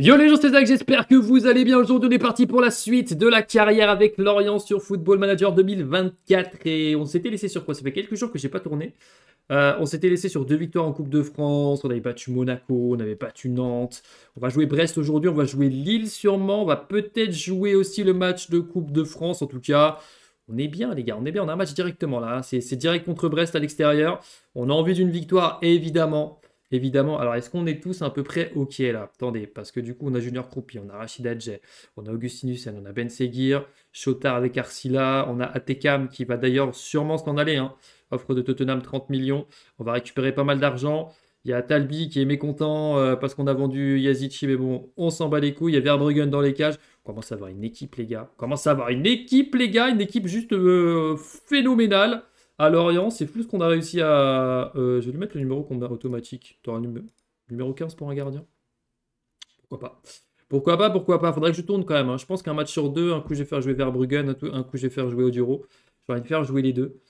Yo les gens, c'est Zach, j'espère que vous allez bien. Aujourd'hui, on est parti pour la suite de la carrière avec Lorient sur Football Manager 2024. Et on s'était laissé sur quoi Ça fait quelques jours que j'ai pas tourné. Euh, on s'était laissé sur deux victoires en Coupe de France. On avait battu Monaco, on avait battu Nantes. On va jouer Brest aujourd'hui, on va jouer Lille sûrement. On va peut-être jouer aussi le match de Coupe de France. En tout cas, on est bien, les gars, on est bien. On a un match directement là. C'est direct contre Brest à l'extérieur. On a envie d'une victoire, évidemment. Évidemment, alors est-ce qu'on est tous à peu près OK là Attendez, parce que du coup, on a Junior Kroupi, on a Rachid Adjay, on a Augustinus, on a Ben Seguir, Chotard avec Arsila, on a Atekam qui va d'ailleurs sûrement s'en aller. Hein. Offre de Tottenham 30 millions, on va récupérer pas mal d'argent. Il y a Talbi qui est mécontent euh, parce qu'on a vendu Yazici, mais bon, on s'en bat les couilles. Il y a Verbruggen dans les cages. On commence à avoir une équipe, les gars. On commence à avoir une équipe, les gars, une équipe juste euh, phénoménale. À Lorient, c'est plus qu'on a réussi à. Euh, je vais lui mettre le numéro qu'on a automatique. Tu un le numéro 15 pour un gardien Pourquoi pas Pourquoi pas Pourquoi pas Faudrait que je tourne quand même. Hein. Je pense qu'un match sur deux, un coup je vais faire jouer Verbruggen, un coup je vais faire jouer Oduro. vais faire jouer les deux.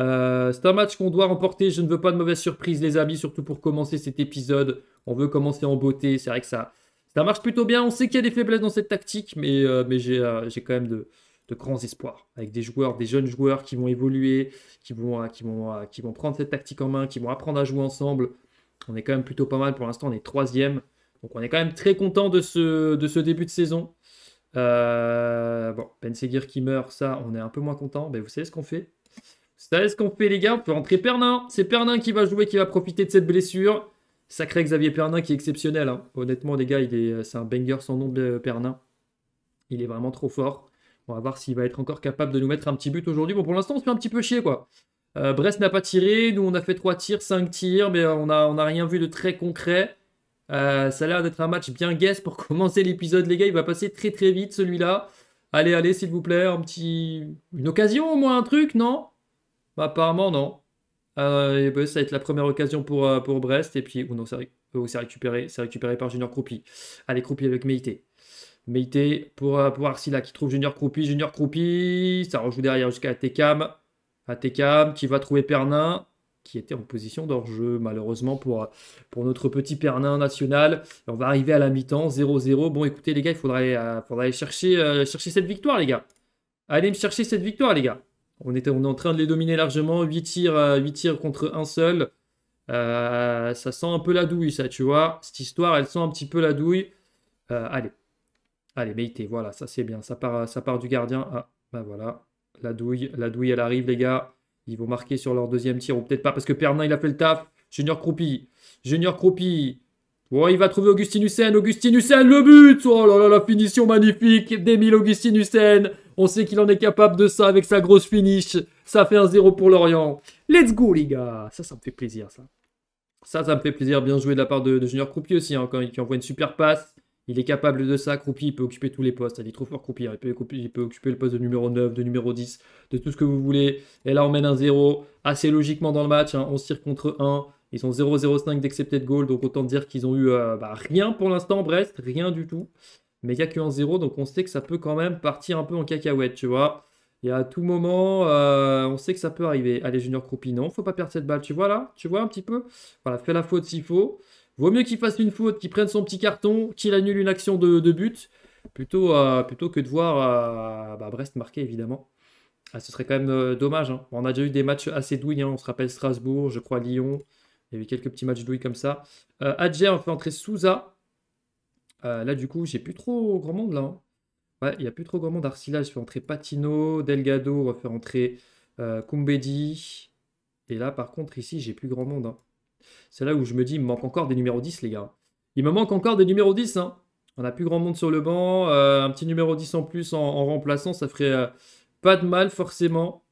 Euh, c'est un match qu'on doit remporter. Je ne veux pas de mauvaise surprise, les amis, surtout pour commencer cet épisode. On veut commencer en beauté. C'est vrai que ça, ça marche plutôt bien. On sait qu'il y a des faiblesses dans cette tactique, mais, euh, mais j'ai quand même de, de grands espoirs, avec des joueurs, des jeunes joueurs qui vont évoluer, qui vont, euh, qui vont, euh, qui vont prendre cette tactique en main, qui vont apprendre à jouer ensemble. On est quand même plutôt pas mal pour l'instant, on est troisième. Donc on est quand même très content de ce, de ce début de saison. Euh, bon, Ben Seguir qui meurt, ça, on est un peu moins content. Mais ben, vous savez ce qu'on fait Vous savez ce qu'on fait, les gars On peut rentrer Pernin. C'est Pernin qui va jouer, qui va profiter de cette blessure. Sacré Xavier Pernin qui est exceptionnel. Hein. Honnêtement, les gars, c'est un banger sans nom Pernin. Il est vraiment trop fort. On va voir s'il va être encore capable de nous mettre un petit but aujourd'hui. Bon, pour l'instant, on se fait un petit peu chier, quoi. Euh, Brest n'a pas tiré, nous on a fait 3 tirs, 5 tirs, mais euh, on n'a on a rien vu de très concret. Euh, ça a l'air d'être un match bien guess pour commencer l'épisode, les gars. Il va passer très très vite celui-là. Allez, allez, s'il vous plaît, un petit... une occasion au moins, un truc, non bah, Apparemment, non. Ben, ça va être la première occasion pour, pour Brest. Et puis, oh non, c'est récupéré, par Junior Croupi. Allez, Croupi avec Meïté. Meite pour, euh, pour Arsila qui trouve Junior Croupi. Junior Croupi, ça rejoue derrière jusqu'à Tekam. Atekam qui va trouver Pernin qui était en position d'enjeu malheureusement pour, euh, pour notre petit Pernin national. on va arriver à la mi-temps, 0-0. Bon, écoutez, les gars, il faudrait, euh, faudrait aller chercher, chercher cette victoire, les gars. Allez me chercher cette victoire, les gars. On, était, on est en train de les dominer largement. 8 tirs, 8 tirs contre un seul. ça sent un peu la douille, ça, tu vois. Cette histoire, elle sent un petit peu la douille. allez, Allez, Meite, voilà, ça c'est bien. Ça part, ça part du gardien. Ah, ben voilà, la douille, la douille, elle arrive, les gars. Ils vont marquer sur leur deuxième tir, ou peut-être pas, parce que Pernin, il a fait le taf. Junior Croupi, Junior Croupi. Oh, il va trouver Augustin Hussein. Augustin Hussein, le but Oh là là, la finition magnifique d'Emile Augustin Hussein. On sait qu'il en est capable de ça avec sa grosse finish. Ça fait un zéro pour Lorient. Let's go, les gars Ça, ça me fait plaisir, ça. Ça, ça me fait plaisir. Bien joué de la part de, Junior Croupi aussi, Encore, hein, il, qui envoie une super passe. Il est capable de ça, Croupi, il peut occuper tous les postes. Il est trop fort, Croupi. Il peut, occuper le poste de numéro 9, de numéro 10, de tout ce que vous voulez. Et là, on mène un 0 assez logiquement dans le match. Hein. On se tire contre 1. Ils ont 0-0-5 d'excepté de goal. Donc, autant dire qu'ils ont eu euh, bah, rien pour l'instant, Brest. Rien du tout. Mais il n'y a que 1-0. Donc, on sait que ça peut quand même partir un peu en cacahuète, tu vois. Et à tout moment, euh, on sait que ça peut arriver. Allez, Junior Croupi, non, faut pas perdre cette balle. Tu vois là Tu vois un petit peu Voilà, fais la faute s'il faut. Vaut mieux qu'il fasse une faute, qu'il prenne son petit carton, qu'il annule une action de, but, plutôt, euh, plutôt que de voir euh, bah, Brest marquer, évidemment. Ah, ce serait quand même euh, dommage. Hein. On a déjà eu des matchs assez douilles. Hein. On se rappelle Strasbourg, je crois Lyon. Il y a eu quelques petits matchs douilles comme ça. Adjer, on fait entrer Souza. là, du coup, j'ai plus trop grand monde là. Hein. il n'y a plus trop grand monde. Arsila, je fais entrer Patino. Delgado, on va faire entrer Kumbedi. Et là, par contre, ici, j'ai plus grand monde. C'est là où je me dis, il me manque encore des numéros 10, les gars. Il me manque encore des numéros 10. Hein. On n'a plus grand monde sur le banc. Euh, un petit numéro 10 en plus en, remplaçant, ça ferait euh, pas de mal forcément.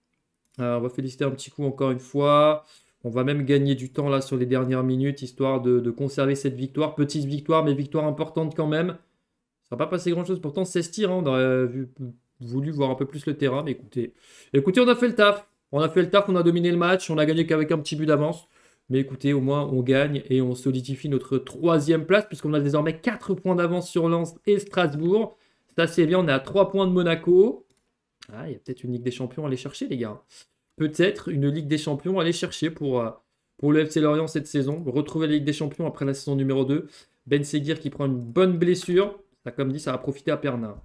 Euh, on va féliciter un petit coup encore une fois. On va même gagner du temps là sur les dernières minutes, histoire de, conserver cette victoire. Petite victoire, mais victoire importante quand même. Ça va pas passer grand-chose. Pourtant, c'est tirs. Hein, on aurait voulu voir un peu plus le terrain. Mais écoutez, écoutez, on a fait le taf. On a fait le taf, on a dominé le match. On a gagné qu'avec un petit but d'avance. Mais écoutez, au moins on gagne et on solidifie notre troisième place puisqu'on a désormais 4 points d'avance sur Lens et Strasbourg. C'est assez bien, on est à 3 points de Monaco. Ah, il y a peut-être une Ligue des Champions à aller chercher les gars. Peut-être une Ligue des Champions à aller chercher pour, euh, pour le FC Lorient cette saison. Retrouver la Ligue des Champions après la saison numéro 2. Ben Seguir qui prend une bonne blessure. Ça, comme dit, ça va profiter à Pernin.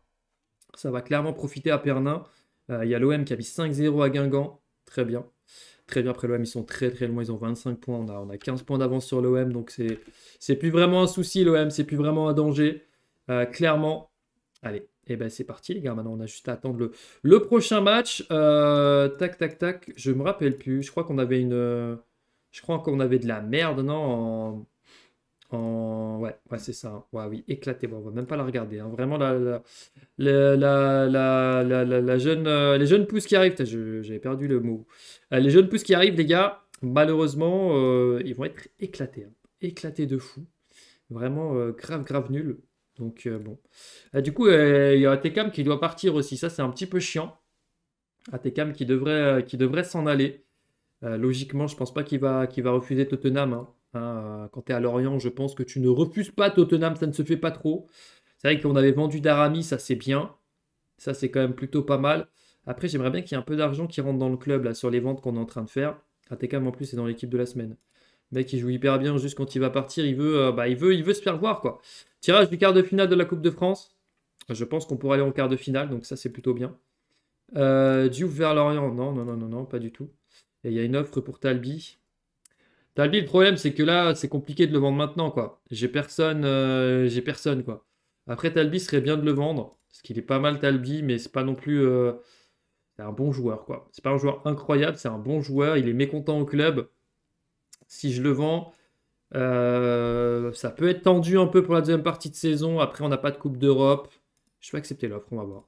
Ça va clairement profiter à Pernin. Euh, il y a l'OM qui a mis 5-0 à Guingamp. Très bien très bien après l'OM. Ils sont très très loin. Ils ont 25 points. On a, 15 points d'avance sur l'OM. Donc c'est, c'est plus vraiment un souci l'OM. C'est plus vraiment un danger. Euh, clairement. Allez, et eh ben c'est parti les gars. Maintenant on a juste à attendre le, prochain match. Euh, tac tac tac. Je me rappelle plus. Je crois qu'on avait une. Je crois qu'on avait de la merde, non Ouais, ouais c'est ça. Hein. Ouais, oui, éclaté. Bon, on va même pas la regarder. Hein. Vraiment, la, la, la, la jeune, euh, les jeunes pousses qui arrivent. J'avais perdu le mot. Euh, les jeunes pousses qui arrivent, les gars, malheureusement, euh, ils vont être éclatés. Hein. Éclatés de fou. Vraiment grave, grave nul. Donc, bon. du coup, il y a Tekam qui doit partir aussi. Ça, c'est un petit peu chiant. Tekam qui devrait, qui devrait s'en aller. logiquement, je pense pas qu'il va, va refuser Tottenham. Hein. Hein, euh, quand tu es à Lorient, je pense que tu ne refuses pas Tottenham, ça ne se fait pas trop. C'est vrai qu'on avait vendu Darami, ça c'est bien. Ça c'est quand même plutôt pas mal. Après, j'aimerais bien qu'il y ait un peu d'argent qui rentre dans le club sur les ventes qu'on est en train de faire. Atekam en plus c'est dans l'équipe de la semaine. Le mec il joue hyper bien, juste quand il va partir, il veut, euh, bah, il veut, il veut se faire voir quoi. Tirage du quart de finale de la Coupe de France. Je pense qu'on pourrait aller en quart de finale, donc ça c'est plutôt bien. Du euh, Diouf vers Lorient, non, non, non, non, non, pas du tout. Et il y a une offre pour Talbi. Talbi, le problème, c'est que là, c'est compliqué de le vendre maintenant, quoi. J'ai personne, euh, j'ai personne, quoi. Après, Talbi serait bien de le vendre, parce qu'il est pas mal Talbi, mais c'est pas non plus, euh, c'est un bon joueur, quoi. C'est pas un joueur incroyable, c'est un bon joueur. Il est mécontent au club. Si je le vends, euh, ça peut être tendu un peu pour la deuxième partie de saison. Après, on n'a pas de Coupe d'Europe. Je vais accepter l'offre, on va voir.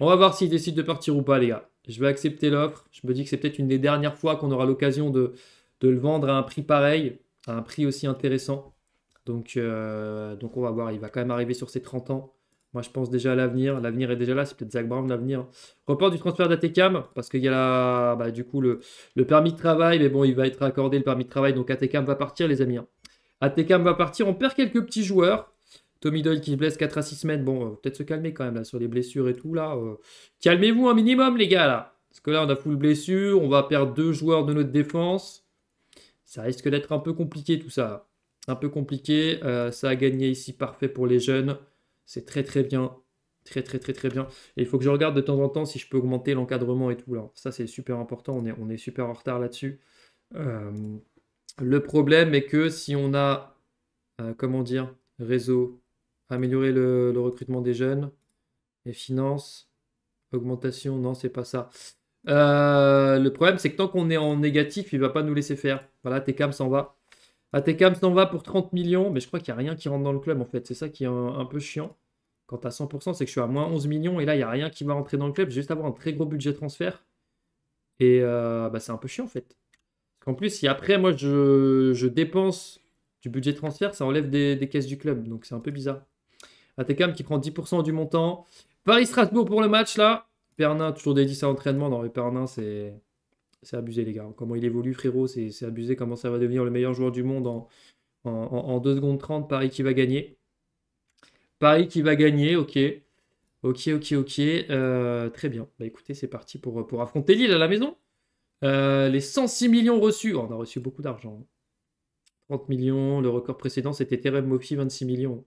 On va voir s'il décide de partir ou pas, les gars. Je vais accepter l'offre. Je me dis que c'est peut-être une des dernières fois qu'on aura l'occasion de, de le vendre à un prix pareil, à un prix aussi intéressant. Donc, euh, donc on va voir, il va quand même arriver sur ses 30 ans. Moi, je pense déjà à l'avenir. L'avenir est déjà là. C'est peut-être Zach Brown l'avenir. Report du transfert d'Atekam parce qu'il y a là, bah, du coup le, permis de travail. Mais bon, il va être accordé le permis de travail. Donc ATKAM va partir, les amis. Hein. va partir. On perd quelques petits joueurs. Tommy Doyle qui se blesse 4 à 6 semaines. Bon, euh, peut-être se calmer quand même là sur les blessures et tout. là. Euh. Calmez-vous un minimum, les gars. là. Parce que là, on a full blessure. On va perdre deux joueurs de notre défense. Ça risque d'être un peu compliqué tout ça. Un peu compliqué. Euh, ça a gagné ici parfait pour les jeunes. C'est très très bien. Très très très très bien. Et il faut que je regarde de temps en temps si je peux augmenter l'encadrement et tout. Là. Ça c'est super important. On est, on est super en retard là-dessus. Euh, le problème est que si on a, euh, comment dire, réseau, améliorer le, le recrutement des jeunes, Et finances, augmentation, non, c'est pas ça. Euh, le problème, c'est que tant qu'on est en négatif, il va pas nous laisser faire. Voilà, Tekam s'en va. Ah, Tecam s'en va pour 30 millions, mais je crois qu'il n'y a rien qui rentre dans le club en fait. C'est ça qui est un, peu chiant. Quant à 100%, c'est que je suis à moins 11 millions et là, il n'y a rien qui va rentrer dans le club. Je juste avoir un très gros budget transfert. Et euh, bah, c'est un peu chiant en fait. En plus, si après, moi, je, dépense du budget transfert, ça enlève des, des caisses du club. Donc c'est un peu bizarre. Atekam ah, qui prend 10% du montant. Paris-Strasbourg pour le match là. Pernin, toujours dédié à entraînement dans mais Pernin, c'est abusé, les gars. Comment il évolue, frérot, c'est abusé. Comment ça va devenir le meilleur joueur du monde en, en, en, 2 secondes 30. Paris qui va gagner. Paris qui va gagner, ok. Ok, ok, ok. Euh, très bien. Bah écoutez, c'est parti pour, pour affronter Lille à la maison. Euh, les 106 millions reçus. Oh, on a reçu beaucoup d'argent. 30 millions. Le record précédent, c'était Terem Mofi, 26 millions.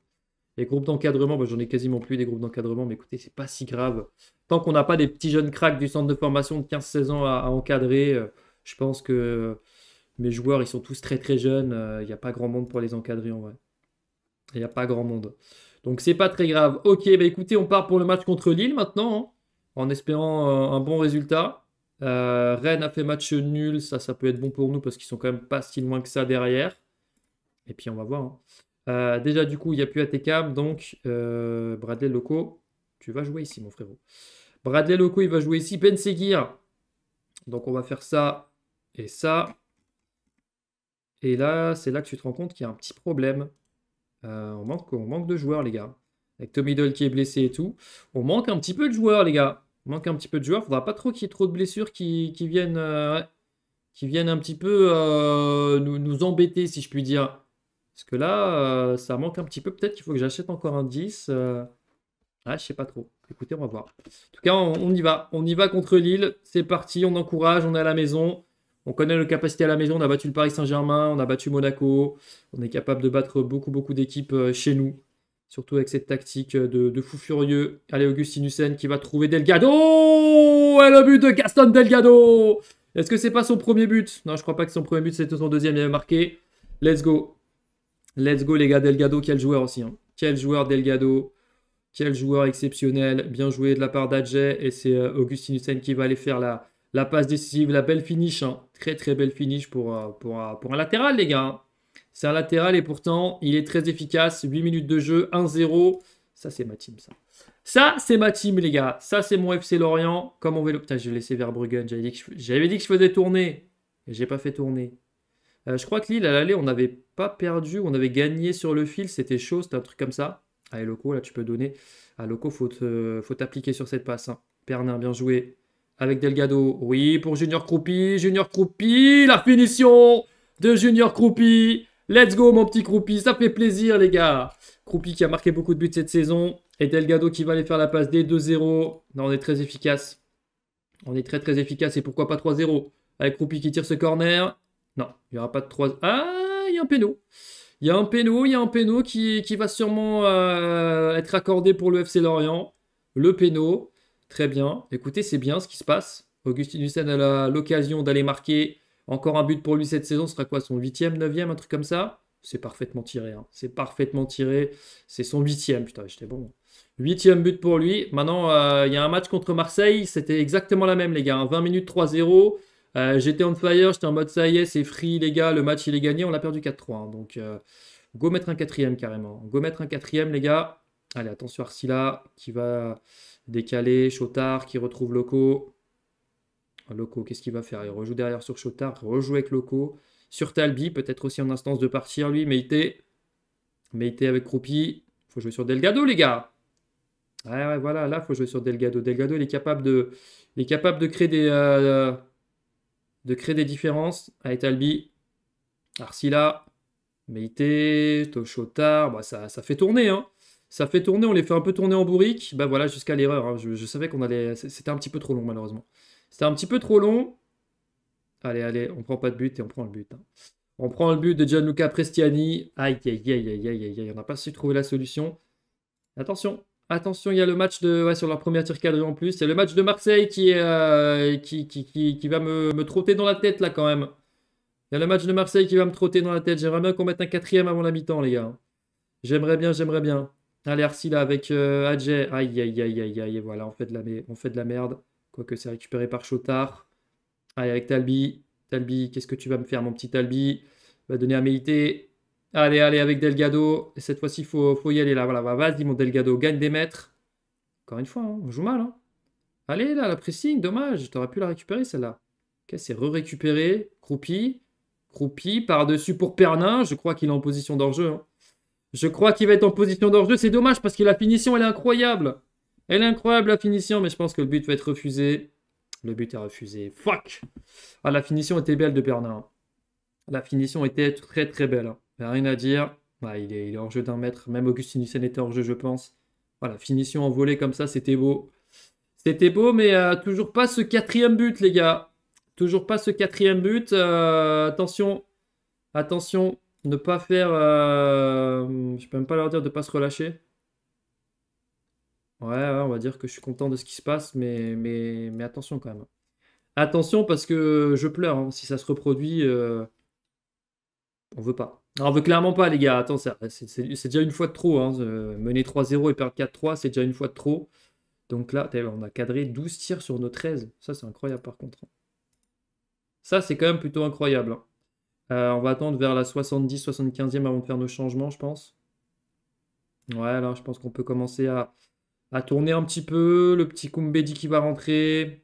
Les groupes d'encadrement, bah, j'en ai quasiment plus des groupes d'encadrement, mais écoutez, c'est pas si grave. Tant qu'on n'a pas des petits jeunes cracks du centre de formation de 15-16 ans à, encadrer, euh, je pense que euh, mes joueurs, ils sont tous très très jeunes. Euh, il n'y a pas grand monde pour les encadrer en vrai. Il n'y a pas grand monde. Donc c'est pas très grave. Ok, bah écoutez, on part pour le match contre Lille maintenant, hein, en espérant un bon résultat. Rennes a fait match nul, ça, ça peut être bon pour nous parce qu'ils sont quand même pas si loin que ça derrière. Et puis on va voir. Hein. Euh, déjà, du coup, il n'y a plus ATK, donc euh, Bradley Loco, tu vas jouer ici, mon frérot. Bradley Loco, il va jouer ici. Ben Seguir. Donc, on va faire ça et ça. Et là, c'est là que tu te rends compte qu'il y a un petit problème. Euh, on, manque, manque de joueurs, les gars. Avec Tommy Doll qui est blessé et tout. On manque un petit peu de joueurs, les gars. On manque un petit peu de joueurs. Faudra pas trop qu'il y ait trop de blessures qui, viennent, qui viennent un petit peu nous embêter, si je puis dire. Parce que là, euh, ça manque un petit peu. Peut-être qu'il faut que j'achète encore un 10. Euh, ah, je sais pas trop. Écoutez, on va voir. En tout cas, on, y va. On y va contre Lille. C'est parti. On encourage. On est à la maison. On connaît nos capacités à la maison. On a battu le Paris Saint-Germain. On a battu Monaco. On est capable de battre beaucoup, beaucoup d'équipes euh, chez nous. Surtout avec cette tactique de, fou furieux. Allez, Augustin Hussein qui va trouver Delgado. Et le but de Gaston Delgado. Est-ce que c'est pas son premier but Non, je crois pas que son premier but, c'était son deuxième. Il avait marqué. Let's go. Let's go les gars, Delgado, quel joueur aussi. Hein. Quel joueur Delgado, quel joueur exceptionnel. Bien joué de la part d'Adjay et c'est euh, Augustin Hussein qui va aller faire la, passe décisive, la belle finish. Hein. Très très belle finish pour, euh, euh, un latéral les gars. Hein. C'est un latéral et pourtant il est très efficace. 8 minutes de jeu, 1-0. Ça c'est ma team ça. Ça c'est ma team les gars. Ça c'est mon FC Lorient. Comme on vélo... Putain, je vais laisser Verbruggen. J'avais dit, que je... dit que je faisais tourner. J'ai pas fait tourner. Euh, je crois que Lille, à l'aller, on n'avait pas perdu, on avait gagné sur le fil, c'était chaud, c'était un truc comme ça. Allez, Loco, là, tu peux donner. À ah, Loco, faut t'appliquer sur cette passe. Hein. Pernin, bien joué. Avec Delgado. Oui, pour Junior Croupi. Junior Croupi, la finition de Junior Croupi. Let's go, mon petit Croupi. Ça fait plaisir, les gars. Croupi qui a marqué beaucoup de buts cette saison. Et Delgado qui va aller faire la passe des 2-0. Non, on est très efficace. On est très, très efficace. Et pourquoi pas 3-0 Avec Croupi qui tire ce corner. Non, il n'y aura pas de 3. Ah, il y a un péno. Il y a un péno, il y a un qui, va sûrement euh, être accordé pour le FC Lorient. Le péno. Très bien. Écoutez, c'est bien ce qui se passe. Augustin a l'occasion d'aller marquer encore un but pour lui cette saison. Ce sera quoi Son 8e, 9e, un truc comme ça C'est parfaitement tiré. Hein. C'est parfaitement tiré. C'est son 8e. Putain, j'étais bon. 8e but pour lui. Maintenant, euh, il y a un match contre Marseille. C'était exactement la même, les gars. 20 hein. minutes 3-0. Euh, j'étais on fire, j'étais en mode ça y est, c'est free les gars, le match il est gagné, on l'a perdu 4-3. Hein. donc euh, go mettre un quatrième carrément. Go mettre un quatrième les gars. Allez, attention Arsila qui va décaler, Chotard qui retrouve Loco. Loco, qu'est-ce qu'il va faire Il rejoue derrière sur Chotard, rejoue avec Loco. Sur Talbi, peut-être aussi en instance de partir lui, mais il était... Mais il avec Faut jouer sur Delgado les gars. Ouais, ouais, voilà, là, faut jouer sur Delgado. Delgado, il est capable de, il est capable de créer des, euh, de créer des différences à Arsila, Meite, Toshotar, bah ça, ça, fait tourner. Hein. Ça fait tourner, on les fait un peu tourner en bourrique. Bah voilà, jusqu'à l'erreur. Hein. Je, savais qu'on allait. C'était un petit peu trop long, malheureusement. C'était un petit peu trop long. Allez, allez, on prend pas de but et on prend le but. Hein. On prend le but de Gianluca Prestiani. Aïe, aïe, aïe, aïe, aïe, aïe, aïe. On n'a pas su trouver la solution. Attention, Attention, il y a le match de. Ouais, sur leur première cadrée en plus. C'est le match de Marseille euh, qui, qui, qui, va me, me, trotter dans la tête là quand même. Il y a le match de Marseille qui va me trotter dans la tête. J'aimerais bien qu'on mette un quatrième avant la mi-temps, les gars. J'aimerais bien, j'aimerais bien. Allez, là, avec euh, Aïe, aïe, aïe, aïe, aïe. Voilà, on fait de la, on fait de la merde. Quoique c'est récupéré par Chotard. Allez, avec Talbi. Talbi, qu'est-ce que tu vas me faire, mon petit Talbi Va donner à Méité. Allez, allez, avec Delgado. Cette fois-ci, il faut, y aller. Là, voilà, vas-y, mon Delgado, gagne des mètres. Encore une fois, hein, on joue mal. Hein. Allez, là, la pressing, dommage. T'aurais pu la récupérer, celle-là. Ok, c'est re-récupéré. Croupi. Croupi, par-dessus pour Pernin. Je crois qu'il est en position d'enjeu. Hein. Je crois qu'il va être en position d'enjeu. C'est dommage parce que la finition, elle est incroyable. Elle est incroyable, la finition, mais je pense que le but va être refusé. Le but est refusé. Fuck ah, la finition était belle de Pernin. La finition était très, très belle rien à dire. Bah, il, est, il, est, hors jeu d'un mètre. Même Hussein était en jeu, je pense. Voilà, finition en volée comme ça, c'était beau. C'était beau, mais euh, toujours pas ce quatrième but, les gars. Toujours pas ce quatrième but. Euh, attention, attention, ne pas faire. Euh, je peux même pas leur dire de pas se relâcher. Ouais, on va dire que je suis content de ce qui se passe, mais, mais, mais attention quand même. Attention parce que je pleure. Hein. Si ça se reproduit, on veut pas. On veut clairement pas, les gars. Attends, c'est déjà une fois de trop. Hein. Euh, mener 3-0 et perdre 4-3, c'est déjà une fois de trop. Donc là, on a cadré 12 tirs sur nos 13. Ça, c'est incroyable par contre. Hein. Ça, c'est quand même plutôt incroyable. Hein. Euh, on va attendre vers la 70-75e avant de faire nos changements, je pense. Ouais, là, je pense qu'on peut commencer à, tourner un petit peu. Le petit Kumbedi qui va rentrer.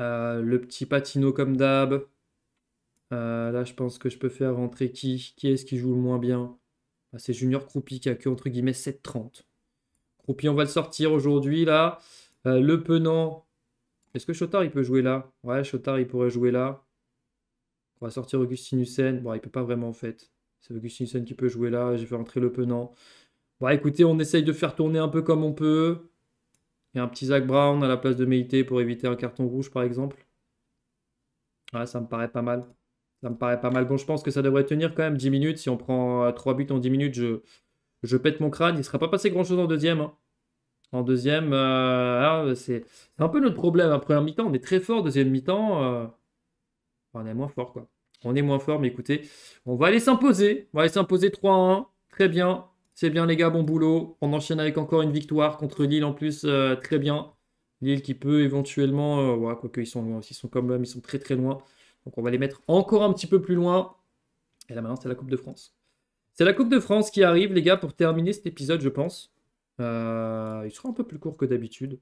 Euh, le petit Patino comme d'hab. Euh, là, je pense que je peux faire rentrer qui Qui est-ce qui joue le moins bien bah, C'est Junior Croupi qui a que entre guillemets 7-30. Croupi, on va le sortir aujourd'hui là. Euh, le Penant. Est-ce que Chotard il peut jouer là Ouais, Chotard il pourrait jouer là. On va sortir Hussein. Bon, il peut pas vraiment en fait. C'est Hussein qui peut jouer là. J'ai fait rentrer le Penant. Bon, écoutez, on essaye de faire tourner un peu comme on peut. Il y a un petit Zach Brown à la place de Meite pour éviter un carton rouge par exemple. Ouais, ça me paraît pas mal. Ça me paraît pas mal. Bon, je pense que ça devrait tenir quand même 10 minutes. Si on prend 3 euh, buts en 10 minutes, je, je pète mon crâne. Il ne sera pas passé grand-chose en deuxième. Hein. En deuxième, euh, ah, bah, c'est un peu notre problème. En hein. Première mi-temps, on est très fort. Deuxième mi-temps, euh, on est moins fort. quoi. On est moins fort, mais écoutez, on va aller s'imposer. On va aller s'imposer 3-1. Très bien. C'est bien, les gars. Bon boulot. On enchaîne avec encore une victoire contre Lille en plus. très bien. Lille qui peut éventuellement. quoi quoique, ils sont loin aussi. sont comme l'homme, ils sont très très loin. Donc on va les mettre encore un petit peu plus loin. Et là maintenant, c'est la Coupe de France. C'est la Coupe de France qui arrive, les gars, pour terminer cet épisode, je pense. Euh, il sera un peu plus court que d'habitude,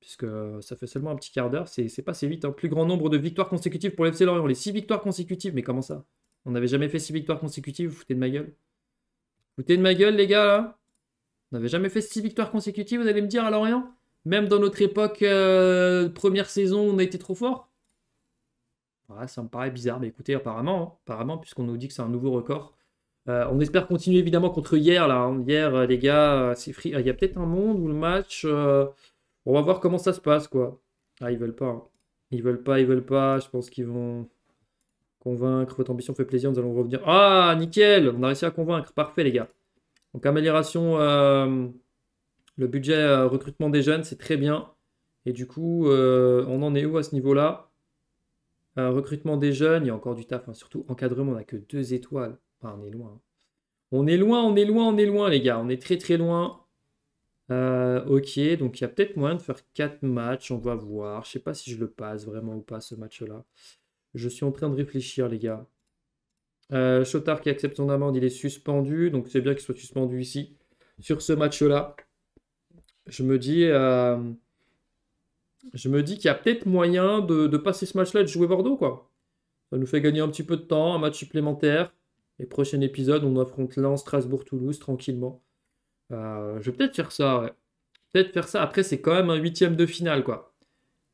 puisque ça fait seulement un petit quart d'heure. C'est passé vite. un hein. Plus grand nombre de victoires consécutives pour l'FC Lorient. Les 6 victoires consécutives, mais comment ça On n'avait jamais fait 6 victoires consécutives, vous foutez de ma gueule. Vous foutez de ma gueule, les gars, là On n'avait jamais fait 6 victoires consécutives, vous allez me dire, à Lorient Même dans notre époque, euh, première saison, on a été trop fort ça me paraît bizarre, mais écoutez, apparemment, hein, apparemment puisqu'on nous dit que c'est un nouveau record. Euh, on espère continuer évidemment contre hier. Là, hein. Hier, euh, les gars, euh, Il y a peut-être un monde où le match. on va voir comment ça se passe, quoi. Ah, ils veulent pas. Hein. Ils veulent pas, ils veulent pas. Je pense qu'ils vont convaincre. Votre ambition fait plaisir, nous allons revenir. Ah, nickel On a réussi à convaincre. Parfait, les gars. Donc, amélioration. le budget recrutement des jeunes, c'est très bien. Et du coup, on en est où à ce niveau-là recrutement des jeunes, il y a encore du taf, hein. surtout encadrement, on n'a que deux étoiles. Enfin, on est loin. Hein. On est loin, on est loin, on est loin, les gars. On est très très loin. Euh, ok, donc il y a peut-être moyen de faire quatre matchs, on va voir. Je ne sais pas si je le passe vraiment ou pas ce match-là. Je suis en train de réfléchir, les gars. Euh, Chotard qui accepte son amende, il est suspendu, donc c'est bien qu'il soit suspendu ici. Sur ce match-là, je me dis, euh, je me dis qu'il y a peut-être moyen de, passer ce match-là et de jouer Bordeaux, quoi. Ça nous fait gagner un petit peu de temps, un match supplémentaire. Et prochain épisode, on affronte Lens, Strasbourg, Toulouse tranquillement. Euh, je vais peut-être faire ça, Peut-être faire ça. Après, c'est quand même un huitième de finale, quoi.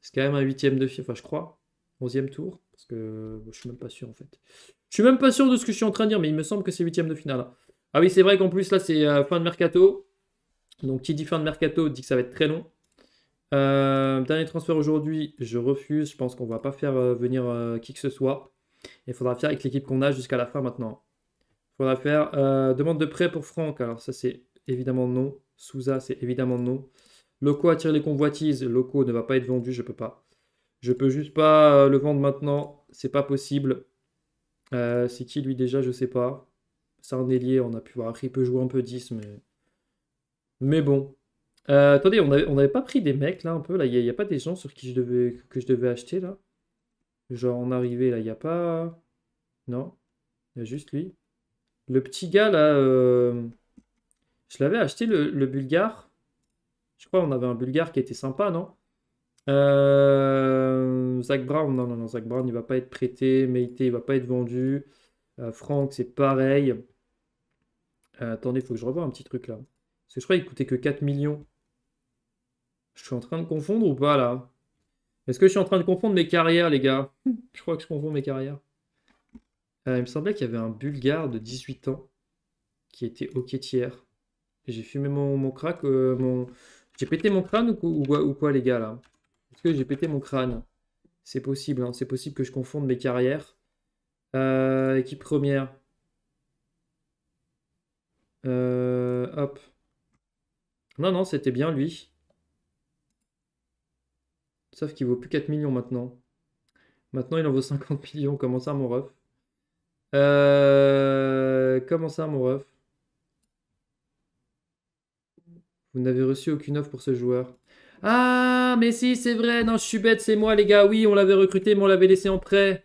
C'est quand même un huitième de finale, enfin, je crois. Onzième tour. Parce que je suis même pas sûr, en fait. Je suis même pas sûr de ce que je suis en train de dire, mais il me semble que c'est huitième de finale. Ah oui, c'est vrai qu'en plus, là, c'est euh, fin de mercato. Donc, qui dit fin de mercato dit que ça va être très long. Euh, dernier transfert aujourd'hui, je refuse. Je pense qu'on ne va pas faire euh, venir euh, qui que ce soit. Il faudra faire avec l'équipe qu'on a jusqu'à la fin maintenant. Il faudra faire demande de prêt pour Franck. Alors ça c'est évidemment non. Souza c'est évidemment non. Loco attire les convoitises. Loco ne va pas être vendu, je peux pas. Je peux juste pas le vendre maintenant. C'est pas possible. c'est qui lui déjà, je sais pas. Sarnelier, on a pu voir. Il peut jouer un peu 10, mais. Mais bon, euh, attendez, on n'avait pas pris des mecs là un peu. Là, il n'y a, pas des gens sur qui je devais, que je devais acheter là. Genre en arrivée là, il n'y a pas. Non, il y a juste lui. Le petit gars là, euh, je l'avais acheté le, bulgare. Je crois on avait un bulgare qui était sympa, non euh, Zach Brown, non, non, non, Zach Brown il va pas être prêté. Mais il va pas être vendu. Franck c'est pareil. attendez, il faut que je revoie un petit truc là. Parce que je crois qu'il coûtait que 4 millions. Je suis en train de confondre ou pas là Est-ce que je suis en train de confondre mes carrières, les gars Je crois que je confonds mes carrières. Euh, il me semblait qu'il y avait un Bulgare de 18 ans qui était au tiers J'ai fumé mon, mon crack, euh, mon... J'ai pété mon crâne ou, quoi, les gars, là Est-ce que j'ai pété mon crâne C'est possible, hein. c'est possible que je confonde mes carrières. Euh, équipe première. hop. Non, non, c'était bien lui. Sauf qu'il vaut plus 4 millions maintenant. Maintenant, il en vaut 50 millions. Comment ça, mon ref euh... Comment ça, mon ref Vous n'avez reçu aucune offre pour ce joueur. Ah, mais si, c'est vrai. Non, je suis bête, c'est moi, les gars. Oui, on l'avait recruté, mais on l'avait laissé en prêt.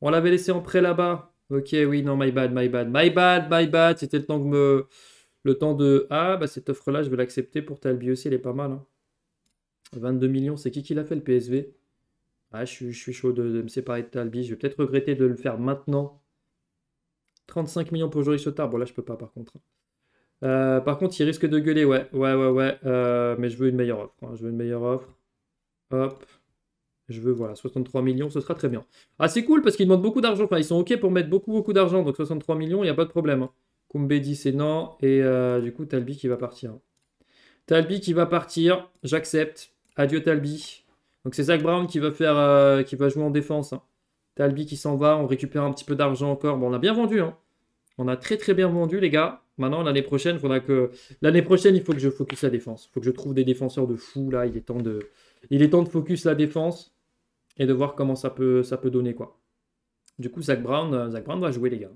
On l'avait laissé en prêt là-bas. Ok, oui, non, my bad, my bad. My bad, my bad. C'était le temps que me... Le temps de... Ah, bah cette offre-là, je vais l'accepter pour Talbi aussi, elle est pas mal. Hein. 22 millions, c'est qui qui l'a fait le PSV ah, je, suis, chaud de, me séparer de Talbi. Je vais peut-être regretter de le faire maintenant. 35 millions pour Joris Sotard. Bon, là, je peux pas, par contre. Hein. Euh, par contre, il risque de gueuler, ouais. Ouais, ouais, ouais. Euh, mais je veux une meilleure offre. Hein. Je veux une meilleure offre. Hop. Je veux, voilà, 63 millions, ce sera très bien. Ah, c'est cool parce qu'ils demandent beaucoup d'argent. Enfin, ils sont OK pour mettre beaucoup, beaucoup d'argent. Donc, 63 millions, il n'y a pas de problème. Hein. dit c'est non. Et euh, du coup, Talbi qui va partir. Talbi qui va partir. J'accepte. Adieu Talbi. Donc c'est Zach Brown qui va, faire, euh, qui va jouer en défense. Hein. Talbi qui s'en va, on récupère un petit peu d'argent encore. Bon, on a bien vendu. Hein. On a très très bien vendu les gars. Maintenant l'année prochaine, il faudra que l'année prochaine il faut que je focus la défense. Il faut que je trouve des défenseurs de fou là. Il est temps de, il est temps de focus la défense et de voir comment ça peut, ça peut donner quoi. Du coup Zach Brown, euh, va jouer les gars.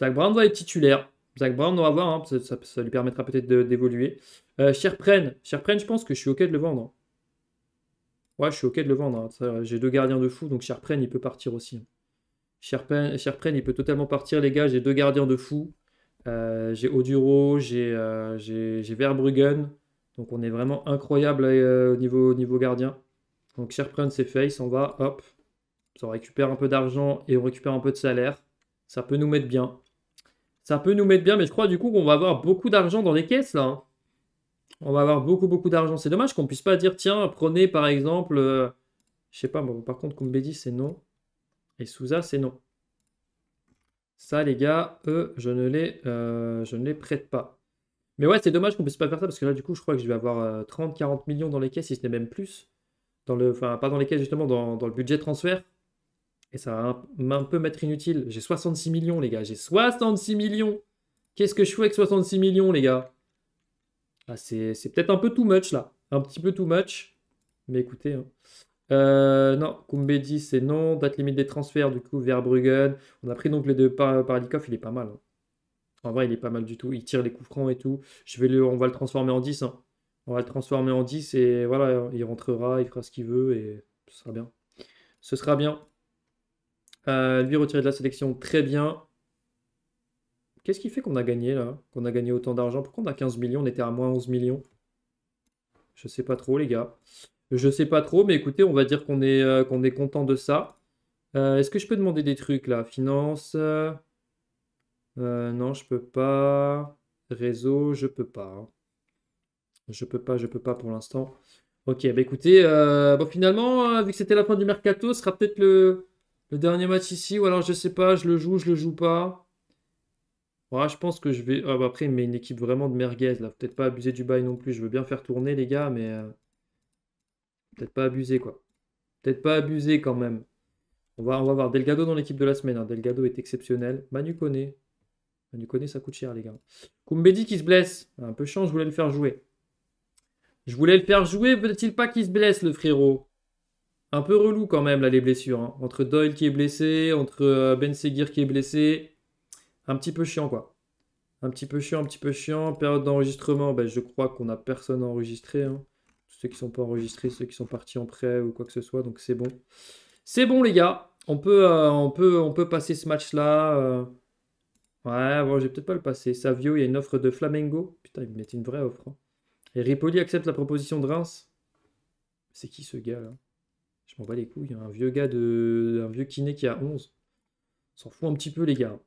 Zach Brown va être titulaire. Zach Brown, on va voir, hein, ça, lui permettra peut-être d'évoluer. Euh, Sherpren, je pense que je suis OK de le vendre. Ouais, je suis OK de le vendre. Hein. J'ai deux gardiens de fou, donc Sherpren, il peut partir aussi. Hein. Sherpren, il peut totalement partir, les gars. J'ai deux gardiens de fou. Euh, j'ai Oduro, j'ai euh, Verbruggen. Donc on est vraiment incroyable euh, au, niveau, niveau gardien. Donc Sherpren, c'est fait, on va, hop. Ça récupère un peu d'argent et on récupère un peu de salaire. Ça peut nous mettre bien. Ça peut nous mettre bien, mais je crois du coup qu'on va avoir beaucoup d'argent dans les caisses là. Hein on va avoir beaucoup, beaucoup d'argent. C'est dommage qu'on puisse pas dire, tiens, prenez par exemple, euh, je sais pas, par contre, Kumbedi, c'est non. Et Souza, c'est non. Ça, les gars, eux, je ne les, euh, je ne les prête pas. Mais ouais, c'est dommage qu'on puisse pas faire ça parce que là, du coup, je crois que je vais avoir 30-40 euh, millions dans les caisses, si ce n'est même plus. Dans le, enfin, pas dans les caisses, justement, dans, le budget transfert. Et ça va un, peu mettre inutile. J'ai 66 millions, les gars. J'ai 66 millions. Qu'est-ce que je fais avec 66 millions, les gars ah, c'est peut-être un peu too much là. Un petit peu too much. Mais écoutez. Non, hein. Euh, non, c'est non. Date limite des transferts du coup vers Bruggen. On a pris donc les deux par il est pas mal. Hein. En vrai, il est pas mal du tout. Il tire les coups francs et tout. Je vais le, on va le transformer en 10. Hein. On va le transformer en 10 et voilà, il rentrera, il fera ce qu'il veut et ce sera bien. Ce sera bien. Euh, lui retirer de la sélection, très bien. Qu'est-ce qui fait qu'on a gagné là Qu'on a gagné autant d'argent Pourquoi on a 15 millions On était à moins 11 millions. Je sais pas trop les gars. Je sais pas trop, mais écoutez, on va dire qu'on est, euh, est content de ça. Euh, est-ce que je peux demander des trucs là Finance euh, Non, je peux pas. Réseau, je peux pas. Hein. Je peux pas, je peux pas pour l'instant. Ok, bah écoutez, bon, finalement, vu que c'était la fin du mercato, ce sera peut-être le, le dernier match ici, ou alors je sais pas, je le joue, je le joue pas je pense que je vais. Ah, bah, après, mais une équipe vraiment de merguez, là. Peut-être pas abuser du bail non plus. Je veux bien faire tourner, les gars, mais euh, peut-être pas abuser, quoi. Peut-être pas abuser quand même. On va, on voir. Delgado dans l'équipe de la semaine. Hein. Delgado est exceptionnel. Manu Koné. Manu Koné, ça coûte cher, les gars. Koumbedi qui se blesse. Un peu chiant, je voulais le faire jouer. Je voulais le faire jouer, veut-il pas qu'il se blesse, le frérot Un peu relou quand même, là, les blessures. Hein. Entre Doyle qui est blessé, entre euh, Ben Seguir qui est blessé un petit peu chiant, quoi. Un petit peu chiant, un petit peu chiant. Période d'enregistrement, ben, je crois qu'on n'a personne enregistré. enregistrer. Hein. Tous ceux qui sont pas enregistrés, ceux qui sont partis en prêt ou quoi que ce soit, donc c'est bon. C'est bon, les gars. On peut, euh, on peut, on peut passer ce match-là. Euh. Ouais, bon, j'ai vais peut-être pas le passer. Savio, il y a une offre de Flamengo. Putain, il me une vraie offre. Hein. Et Ripoli accepte la proposition de Reims. C'est qui ce gars là Je m'en bats les couilles. Hein. Un vieux gars de. Un vieux kiné qui a 11. S'en fout un petit peu, les gars.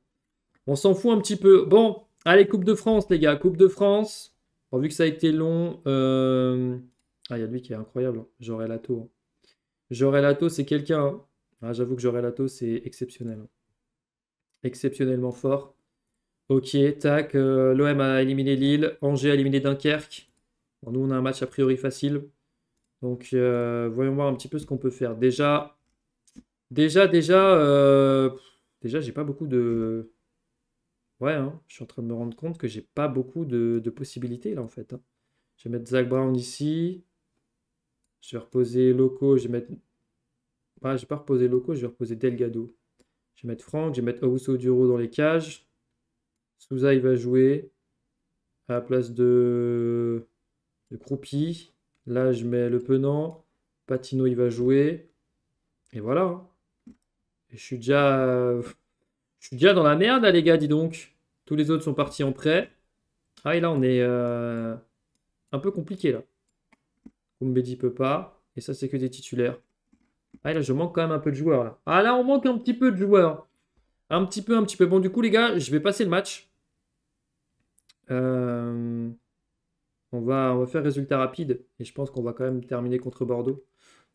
On s'en fout un petit peu. Bon, allez, Coupe de France, les gars. Coupe de France. Bon, vu que ça a été long. Euh, ah, il y a lui qui est incroyable. Hein. J'aurais Lato. Hein. Lato, c'est quelqu'un. Hein. Ah, j'avoue que J'aurais Lato, c'est exceptionnel. Exceptionnellement fort. Ok, tac. Euh, L'OM a éliminé Lille. Angers a éliminé Dunkerque. nous, on a un match a priori facile. Donc, euh, voyons voir un petit peu ce qu'on peut faire. Déjà, déjà, déjà, déjà, j'ai pas beaucoup de, Ouais, hein. je suis en train de me rendre compte que j'ai pas beaucoup de, possibilités là en fait. Hein. Je vais mettre Zach Brown ici. Je vais reposer Loco. Je vais mettre. Ah, je vais pas reposer Loco, je vais reposer Delgado. Je vais mettre Franck, je vais mettre Ousso Duro dans les cages. Souza, il va jouer à la place de, de Croupi. Là, je mets le Penant. Patino, il va jouer. Et voilà. Hein. Et je suis déjà. Je suis déjà dans la merde, les gars, dis donc. Tous les autres sont partis en prêt. Ah, et là, on est euh, un peu compliqué, là. Oumbedi peut pas. Et ça, c'est que des titulaires. Ah, et là, je manque quand même un peu de joueurs, là. Ah, là, on manque un petit peu de joueurs. Un petit peu, un petit peu. Bon, du coup, les gars, je vais passer le match. Euh, on va, on va, faire résultat rapide et je pense qu'on va quand même terminer contre Bordeaux.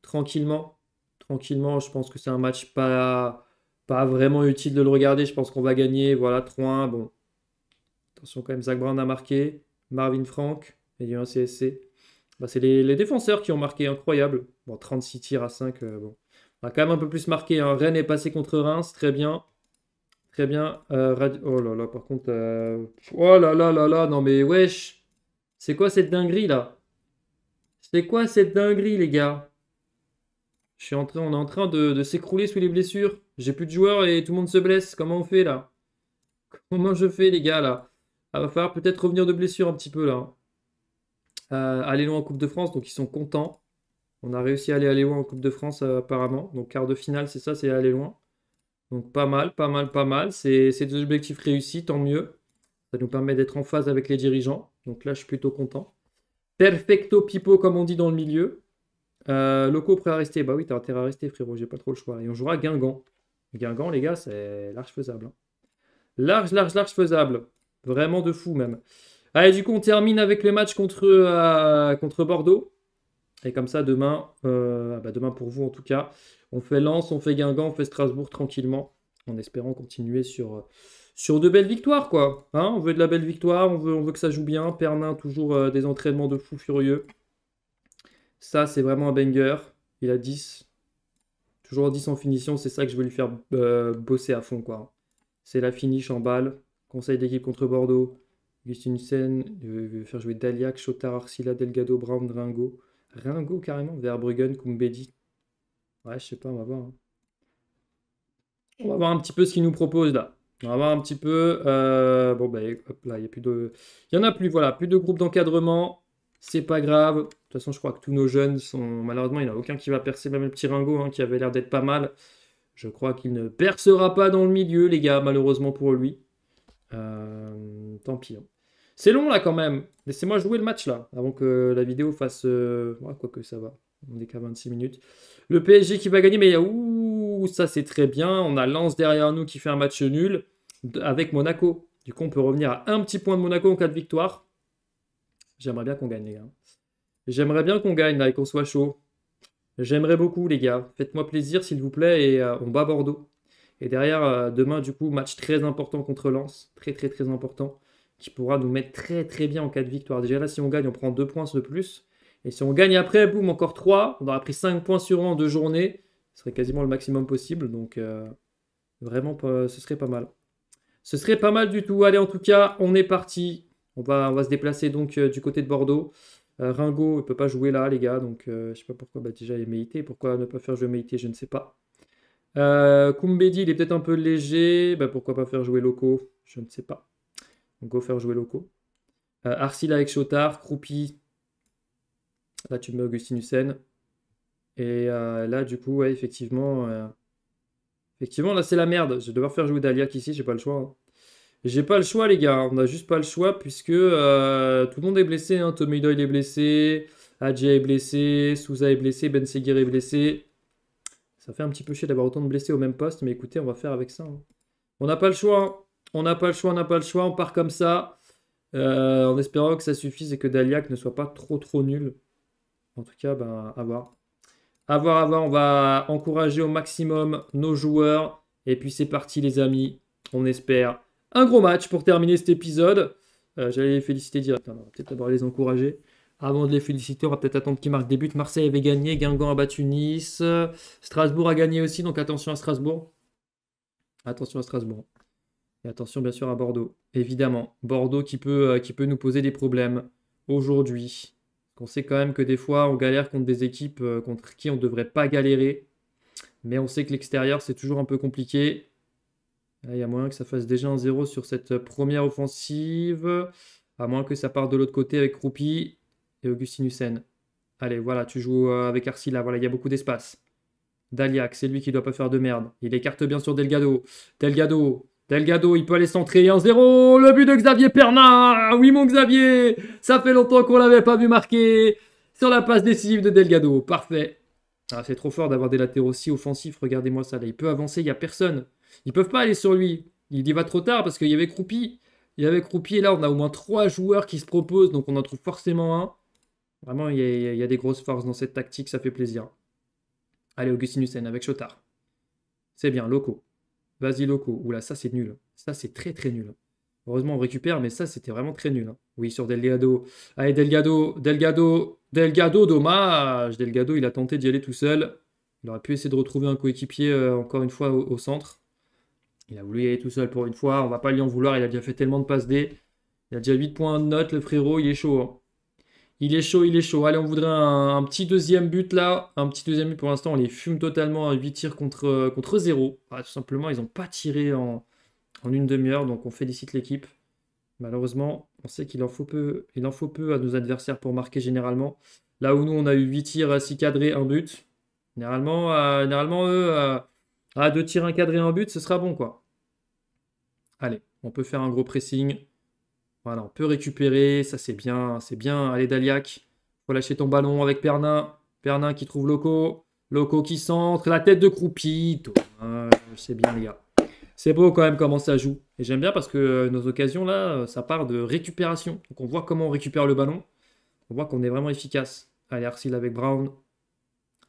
Tranquillement, tranquillement, je pense que c'est un match pas, pas vraiment utile de le regarder. Je pense qu'on va gagner. Voilà, 3-1. Bon, attention quand même, Zach Brown a marqué. Marvin Frank, il y a eu un CSC. c'est les, défenseurs qui ont marqué, incroyable. Bon, 36 tirs à 5, euh, bon. On a quand même un peu plus marqué. Hein. Rennes est passé contre Reims, très bien. Très bien. Euh, oh là là, par contre. Euh, oh là là là là, non mais wesh. C'est quoi cette dinguerie là C'est quoi cette dinguerie, les gars Je suis en train... On est en train de s'écrouler sous les blessures. J'ai plus de joueurs et tout le monde se blesse. Comment on fait là Comment je fais les gars là Il ah, va falloir peut-être revenir de blessure un petit peu là. Hein. Euh, aller loin en Coupe de France, donc ils sont contents. On a réussi à aller, aller loin en Coupe de France euh, apparemment. Donc quart de finale, c'est ça, c'est aller loin. Donc pas mal, pas mal, pas mal. C'est deux objectifs réussis, tant mieux. Ça nous permet d'être en phase avec les dirigeants. Donc là, je suis plutôt content. Perfecto pipo, comme on dit dans le milieu. Locaux euh, Loco prêt à rester. Bah oui, t'as intérêt à rester, frérot. J'ai pas trop le choix. Et on jouera Guingamp. Guingamp, les gars, c'est large faisable. Hein. Large, large, large faisable. Vraiment de fou même. Allez, du coup, on termine avec les matchs contre, euh, contre Bordeaux. Et comme ça, demain, euh, bah, demain pour vous en tout cas, on fait Lens, on fait Guingamp, on fait Strasbourg tranquillement, en espérant continuer sur, sur de belles victoires, quoi. Hein on veut de la belle victoire, on veut, on veut que ça joue bien. Pernin, toujours euh, des entraînements de fou furieux. Ça, c'est vraiment un banger. Il a 10. Toujours 10 en finition, c'est ça que je veux lui faire euh, bosser à fond. quoi. C'est la finish en balle. Conseil d'équipe contre Bordeaux. Gustinsen veut faire jouer Daliac, Chotard, Arcila, Delgado, Brown, Ringo. Ringo carrément, Verbruggen, Kumbedi. Ouais, je sais pas, on va voir. Hein. On va voir un petit peu ce qu'il nous propose là. On va voir un petit peu. Euh, bon, ben, là, il n'y a plus de. Il y en a plus, voilà, plus de groupes d'encadrement. C'est pas grave. De toute façon, je crois que tous nos jeunes sont. Malheureusement, il n'y en a aucun qui va percer, même le petit Ringo, hein, qui avait l'air d'être pas mal. Je crois qu'il ne percera pas dans le milieu, les gars, malheureusement pour lui. Euh, tant pis. Hein. C'est long là quand même. Laissez-moi jouer le match là, avant que la vidéo fasse. Euh, quoi que ça va. On est qu'à 26 minutes. Le PSG qui va gagner, mais ouh, ça c'est très bien. On a Lance derrière nous qui fait un match nul avec Monaco. Du coup, on peut revenir à un petit point de Monaco en cas de victoire. J'aimerais bien qu'on gagne, les gars. J'aimerais bien qu'on gagne, là, et qu'on soit chaud. J'aimerais beaucoup, les gars. Faites-moi plaisir, s'il vous plaît, et euh, on bat Bordeaux. Et derrière, euh, demain, du coup, match très important contre Lens. Très, très, très important. Qui pourra nous mettre très, très bien en cas de victoire. Déjà, là, si on gagne, on prend deux points, de plus. Et si on gagne après, boum, encore trois. On aura pris 5 points sur 1 en 2 journées. Ce serait quasiment le maximum possible. Donc, euh, vraiment, ce serait pas mal. Ce serait pas mal du tout. Allez, en tout cas, on est parti. On va, se déplacer donc euh, du côté de Bordeaux. Euh, Ringo ne peut pas jouer là, les gars. Donc, euh, je ne sais pas pourquoi bah, déjà il est méité. Pourquoi ne pas faire jouer méité, je ne sais pas. Euh, il est peut-être un peu léger. Bah, pourquoi pas faire jouer Loco Je ne sais pas. Donc, go faire jouer Loco. Euh, Arsila avec Chotard, Kroupi, Là, tu mets Augustin Hussein. Et là, du coup, effectivement. Effectivement, là, c'est la merde. Je vais devoir faire jouer Daliak ici, j'ai pas le choix. Hein. J'ai pas le choix, les gars. On n'a juste pas le choix puisque euh, tout le monde est blessé. Hein. Tommy Doyle est blessé. Adja est blessé. Souza est blessé. Ben Seguir est blessé. Ça fait un petit peu chier d'avoir autant de blessés au même poste. Mais écoutez, on va faire avec ça. Hein. On n'a pas le choix. Hein. On n'a pas le choix. On n'a pas le choix. On part comme ça. Euh, en espérant que ça suffise et que Daliac ne soit pas trop trop nul. En tout cas, ben, à voir. À voir, à voir. On va encourager au maximum nos joueurs. Et puis c'est parti, les amis. On espère un gros match pour terminer cet épisode. Euh, j'allais les féliciter directement. on hein. va peut-être d'abord les encourager. Avant de les féliciter, on va peut-être attendre qu'ils marquent des buts. Marseille avait gagné, Guingamp a battu Nice, Strasbourg a gagné aussi, donc attention à Strasbourg. Attention à Strasbourg. Et attention bien sûr à Bordeaux. Évidemment, Bordeaux qui peut, euh, qui peut nous poser des problèmes aujourd'hui. On sait quand même que des fois on galère contre des équipes euh, contre qui on ne devrait pas galérer. Mais on sait que l'extérieur c'est toujours un peu compliqué. Il y a moyen que ça fasse déjà un 0 sur cette première offensive. À moins que ça parte de l'autre côté avec Roupi et Augustin Hussein. Allez, voilà, tu joues euh, avec Arsila. Voilà, il y a beaucoup d'espace. Daliak, c'est lui qui doit pas faire de merde. Il écarte bien sur Delgado. Delgado, Delgado, il peut aller centrer 1-0. Le but de Xavier Pernat. Oui, mon Xavier. Ça fait longtemps qu'on l'avait pas vu marquer. Sur la passe décisive de Delgado. Parfait. Ah, c'est trop fort d'avoir des latéraux si offensifs. Regardez-moi ça. Là, il peut avancer. Il n'y a personne. Ils peuvent pas aller sur lui. Il y va trop tard parce qu'il y avait Croupi. Il y avait Croupi et là on a au moins trois joueurs qui se proposent, donc on en trouve forcément un. Vraiment, il y, a, des grosses forces dans cette tactique, ça fait plaisir. Allez, Augustin Hussein avec Chotard. C'est bien, Loco. Vas-y, Loco. Oula, ça c'est nul. Ça c'est très très nul. Heureusement, on récupère, mais ça, c'était vraiment très nul. Hein. Oui, sur Delgado. Allez, Delgado, Delgado, Delgado, dommage. Delgado, il a tenté d'y aller tout seul. Il aurait pu essayer de retrouver un coéquipier, euh, encore une fois, au, centre. Il a voulu y aller tout seul pour une fois. On va pas lui en vouloir. Il a déjà fait tellement de passes D. Il a déjà 8 points de note, le frérot. Il est chaud. Hein. Il est chaud, il est chaud. Allez, on voudrait un, petit deuxième but là. Un petit deuxième but pour l'instant. On les fume totalement à 8 tirs contre, euh, contre 0. Ah, tout simplement, ils n'ont pas tiré en, une demi-heure. Donc on félicite l'équipe. Malheureusement, on sait qu'il en faut peu. Il en faut peu à nos adversaires pour marquer généralement. Là où nous, on a eu 8 tirs, 6 cadrés, 1 but. Généralement, euh, généralement eux, euh, ah, deux tirs encadrés en but, ce sera bon, quoi. Allez, on peut faire un gros pressing. Voilà, on peut récupérer. Ça, c'est bien. C'est bien. Allez, Daliac. Faut lâcher ton ballon avec Pernin. Pernin qui trouve Loco. Loco qui centre. La tête de croupit. c'est bien, les gars. C'est beau quand même comment ça joue. Et j'aime bien parce que euh, nos occasions, là, euh, ça part de récupération. Donc, on voit comment on récupère le ballon. On voit qu'on est vraiment efficace. Allez, Arsila avec Brown.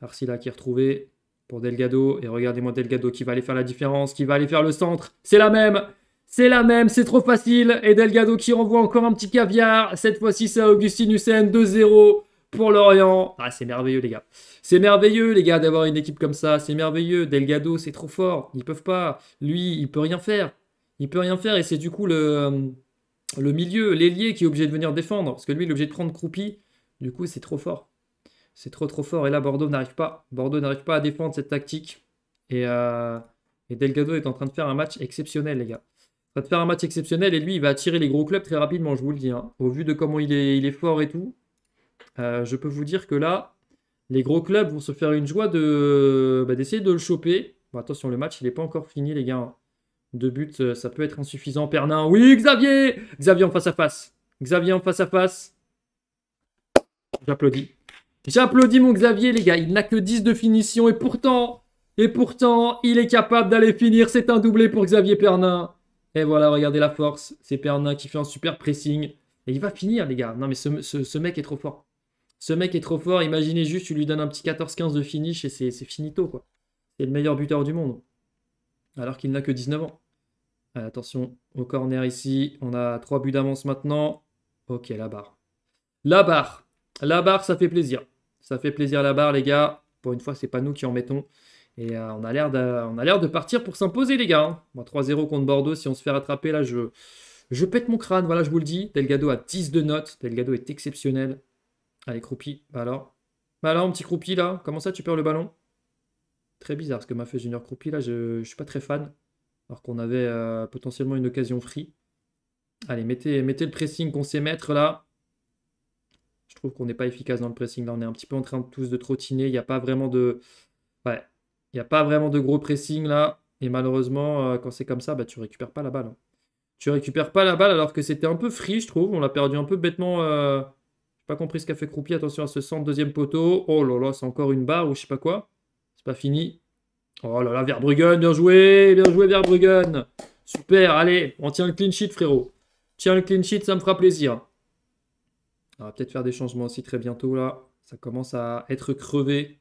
Arsila qui est retrouvé pour Delgado. Et regardez-moi Delgado qui va aller faire la différence, qui va aller faire le centre. C'est la même c'est la même, c'est trop facile. Et Delgado qui renvoie encore un petit caviar. Cette fois-ci, c'est Augustine Hussein 2-0 pour Lorient. Ah, c'est merveilleux, les gars. C'est merveilleux, les gars, d'avoir une équipe comme ça. C'est merveilleux. Delgado, c'est trop fort. Ils peuvent pas. Lui, il peut rien faire. Il peut rien faire. Et c'est du coup le, le milieu, l'ailier qui est obligé de venir défendre. Parce que lui, il est obligé de prendre croupi. Du coup, c'est trop fort. C'est trop trop fort. Et là, Bordeaux n'arrive pas. Bordeaux n'arrive pas à défendre cette tactique. Euh, et, Delgado est en train de faire un match exceptionnel, les gars. En train de faire un match exceptionnel. Et lui, il va attirer les gros clubs très rapidement, je vous le dis. Hein. Au vu de comment il est, il est fort et tout. Euh, je peux vous dire que là, les gros clubs vont se faire une joie de bah, d'essayer de le choper. attention, le match, il n'est pas encore fini, les gars. Hein. Deux buts, euh, ça peut être insuffisant. Pernin, oui, Xavier Xavier en face à face. Xavier en face à face. J'applaudis. J'applaudis mon Xavier, les gars. Il n'a que 10 de finition et pourtant, et pourtant, il est capable d'aller finir. C'est un doublé pour Xavier Pernin. Et voilà, regardez la force. C'est Pernin qui fait un super pressing. Et il va finir, les gars. Non, mais ce, mec est trop fort. Ce mec est trop fort. Imaginez juste, tu lui donnes un petit 14-15 de finish et c'est finito, quoi. C'est le meilleur buteur du monde. Alors qu'il n'a que 19 ans. Euh, attention au corner ici. On a 3 buts d'avance maintenant. Ok, la barre. La barre. La barre, ça fait plaisir. Ça fait plaisir la barre, les gars. Pour une fois, c'est pas nous qui en mettons. Et euh, on a l'air de, partir pour s'imposer, les gars. 3-0 hein. contre Bordeaux. Si on se fait rattraper, là, je, je pète mon crâne. Voilà, je vous le dis. Delgado a 10 de notes. Delgado est exceptionnel. Allez, croupi. Bah, alors. Bah petit croupi, là. Comment ça, tu perds le ballon Très bizarre ce que m'a fait heure Croupi. Là, je ne suis pas très fan. Alors qu'on avait euh, potentiellement une occasion free. Allez, mettez, mettez le pressing qu'on sait mettre, là. Je trouve qu'on n'est pas efficace dans le pressing. Là, on est un petit peu en train de tous de trottiner. Il n'y a pas vraiment de. Ouais. Il n'y a pas vraiment de gros pressing là. Et malheureusement, euh, quand c'est comme ça, bah, tu récupères pas la balle. Hein. Tu récupères pas la balle alors que c'était un peu free, je trouve. On l'a perdu un peu bêtement. Je euh, J'ai pas compris ce qu'a fait Croupier. Attention à ce centre, deuxième poteau. Oh là là, c'est encore une barre ou je sais pas quoi. C'est pas fini. Oh là là, Verbruggen, bien joué. Bien joué, Verbruggen. Super, allez, on tient le clean sheet, frérot. Tiens le clean sheet, ça me fera plaisir. On va peut-être faire des changements aussi très bientôt là. Ça commence à être crevé.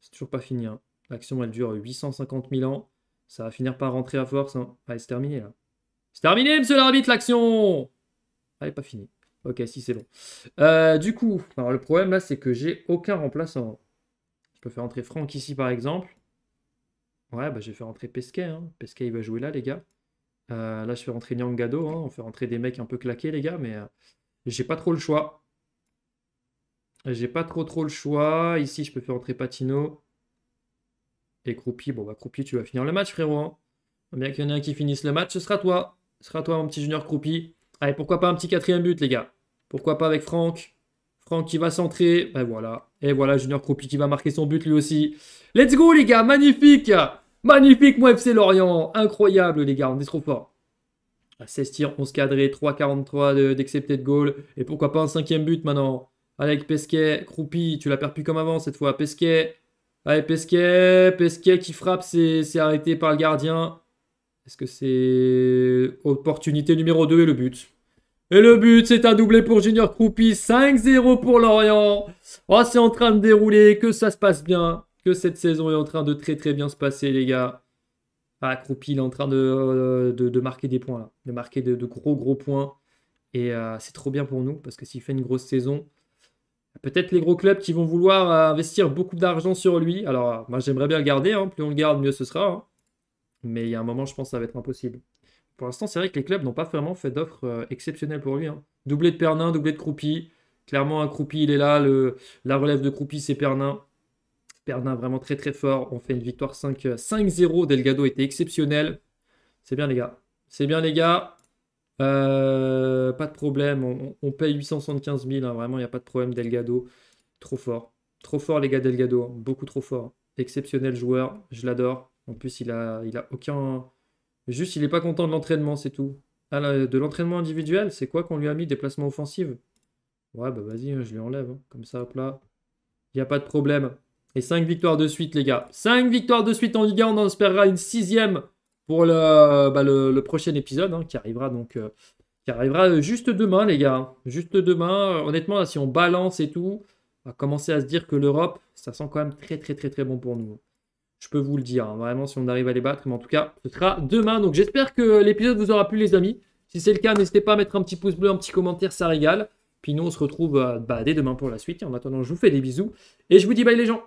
C'est toujours pas fini. Hein. L'action elle dure 850 000 ans. Ça va finir par rentrer à force. Hein. Allez, ah, c'est terminé là. C'est terminé, monsieur l'arbitre, l'action ah, Elle est pas fini. Ok, si c'est bon. Euh, du coup, alors le problème là, c'est que j'ai aucun remplaçant. Je peux faire entrer Franck ici par exemple. Ouais, bah je vais faire entrer Pesquet. Hein. Pesquet il va jouer là, les gars. Euh, là, je fais rentrer Niangado, Hein. On fait rentrer des mecs un peu claqués, les gars, mais. Euh, j'ai pas trop le choix. J'ai pas trop trop le choix. Ici, je peux faire entrer Patino. Et Croupi, bon bah Croupi, tu vas finir le match, frérot. Hein. Bien qu'il y en ait un qui finisse le match, ce sera toi. Ce sera toi, mon petit junior Croupi. Allez, pourquoi pas un petit quatrième but, les gars. Pourquoi pas avec Franck. Franck qui va centrer. Et ben voilà. Et voilà, Junior Croupi qui va marquer son but lui aussi. Let's go, les gars. Magnifique. Magnifique, moi, FC Lorient. Incroyable, les gars. On est trop forts. 16 tirs, 11 cadrés, 3,43 d'excepté de goal. Et pourquoi pas un cinquième but maintenant Avec Pesquet, Croupi, tu l'as perdu comme avant cette fois. Pesquet, allez Pesquet, Pesquet qui frappe, c'est arrêté par le gardien. Est-ce que c'est opportunité numéro 2 et le but et le but, c'est un doublé pour Junior Croupi. 5-0 pour Lorient. Oh, c'est en train de dérouler. Que ça se passe bien. Que cette saison est en train de très très bien se passer, les gars accroupi. Il est en train euh, de, marquer des points, là. de marquer de, gros, gros points. Et euh, c'est trop bien pour nous parce que s'il fait une grosse saison, peut-être les gros clubs qui vont vouloir euh, investir beaucoup d'argent sur lui. Alors, moi, j'aimerais bien le garder. Hein. Plus on le garde, mieux ce sera. Hein. Mais il y a un moment, je pense que ça va être impossible. Pour l'instant, c'est vrai que les clubs n'ont pas vraiment fait d'offres exceptionnelles pour lui. Hein. Doublé de Pernin, doublé de Croupi. Clairement, un Croupi, il est là. Le, la relève de Croupi, c'est Pernin. Perdin vraiment très très fort. On fait une victoire 5-0. Euh, Delgado était exceptionnel. C'est bien les gars. C'est bien les gars. Euh, pas de problème. On, paye 875 000. Hein. Vraiment, il n'y a pas de problème. Delgado, trop fort. Trop fort les gars Delgado. Hein. Beaucoup trop fort. Exceptionnel joueur. Je l'adore. En plus, il a, il a aucun... Juste, il n'est pas content de l'entraînement, c'est tout. Ah, de l'entraînement individuel, c'est quoi qu'on lui a mis Déplacement offensif Ouais, bah vas-y, hein, je lui enlève. Comme ça, hop là. Il n'y a pas de problème. Et 5 victoires de suite, les gars. 5 victoires de suite en Liga. On en espérera une sixième pour le, bah, prochain épisode hein, qui arrivera donc euh, qui arrivera euh, juste demain, les gars. Juste demain. Euh, honnêtement, là, si on balance et tout, on va commencer à se dire que l'Europe, ça sent quand même très très très très bon pour nous. Je peux vous le dire, hein. vraiment, si on arrive à les battre. Mais en tout cas, ce sera demain. Donc j'espère que l'épisode vous aura plu, les amis. Si c'est le cas, n'hésitez pas à mettre un petit pouce bleu, un petit commentaire, ça régale. Puis nous, on se retrouve euh, bah, dès demain pour la suite. en attendant, je vous fais des bisous et je vous dis bye les gens.